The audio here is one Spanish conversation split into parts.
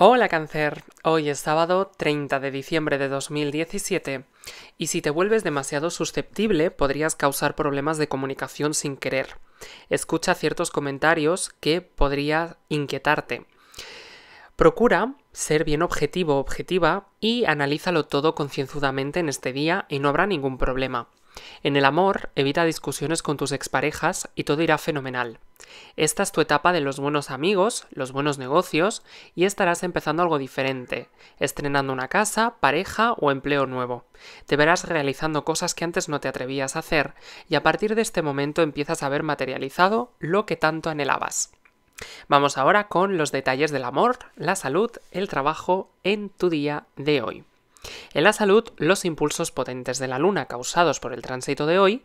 Hola cáncer, hoy es sábado 30 de diciembre de 2017 y si te vuelves demasiado susceptible podrías causar problemas de comunicación sin querer. Escucha ciertos comentarios que podría inquietarte. Procura ser bien objetivo o objetiva y analízalo todo concienzudamente en este día y no habrá ningún problema. En el amor, evita discusiones con tus exparejas y todo irá fenomenal. Esta es tu etapa de los buenos amigos, los buenos negocios y estarás empezando algo diferente, estrenando una casa, pareja o empleo nuevo. Te verás realizando cosas que antes no te atrevías a hacer y a partir de este momento empiezas a ver materializado lo que tanto anhelabas. Vamos ahora con los detalles del amor, la salud, el trabajo en tu día de hoy. En la salud, los impulsos potentes de la luna causados por el tránsito de hoy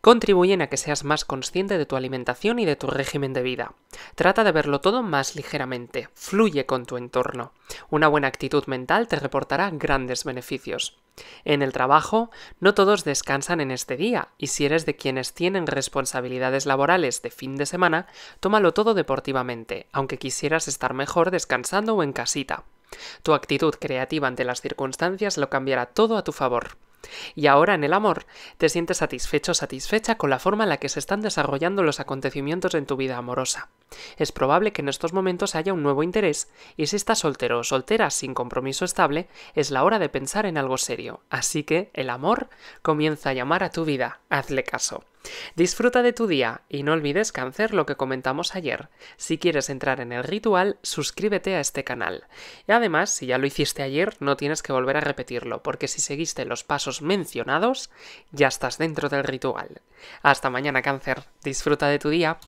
contribuyen a que seas más consciente de tu alimentación y de tu régimen de vida. Trata de verlo todo más ligeramente, fluye con tu entorno. Una buena actitud mental te reportará grandes beneficios. En el trabajo, no todos descansan en este día, y si eres de quienes tienen responsabilidades laborales de fin de semana, tómalo todo deportivamente, aunque quisieras estar mejor descansando o en casita. Tu actitud creativa ante las circunstancias lo cambiará todo a tu favor. Y ahora en el amor te sientes satisfecho o satisfecha con la forma en la que se están desarrollando los acontecimientos en tu vida amorosa. Es probable que en estos momentos haya un nuevo interés y si estás soltero o soltera sin compromiso estable, es la hora de pensar en algo serio. Así que el amor comienza a llamar a tu vida. Hazle caso. Disfruta de tu día y no olvides cáncer, lo que comentamos ayer. Si quieres entrar en el ritual, suscríbete a este canal. Y además, si ya lo hiciste ayer, no tienes que volver a repetirlo, porque si seguiste los pasos mencionados, ya estás dentro del ritual. Hasta mañana, cáncer. Disfruta de tu día.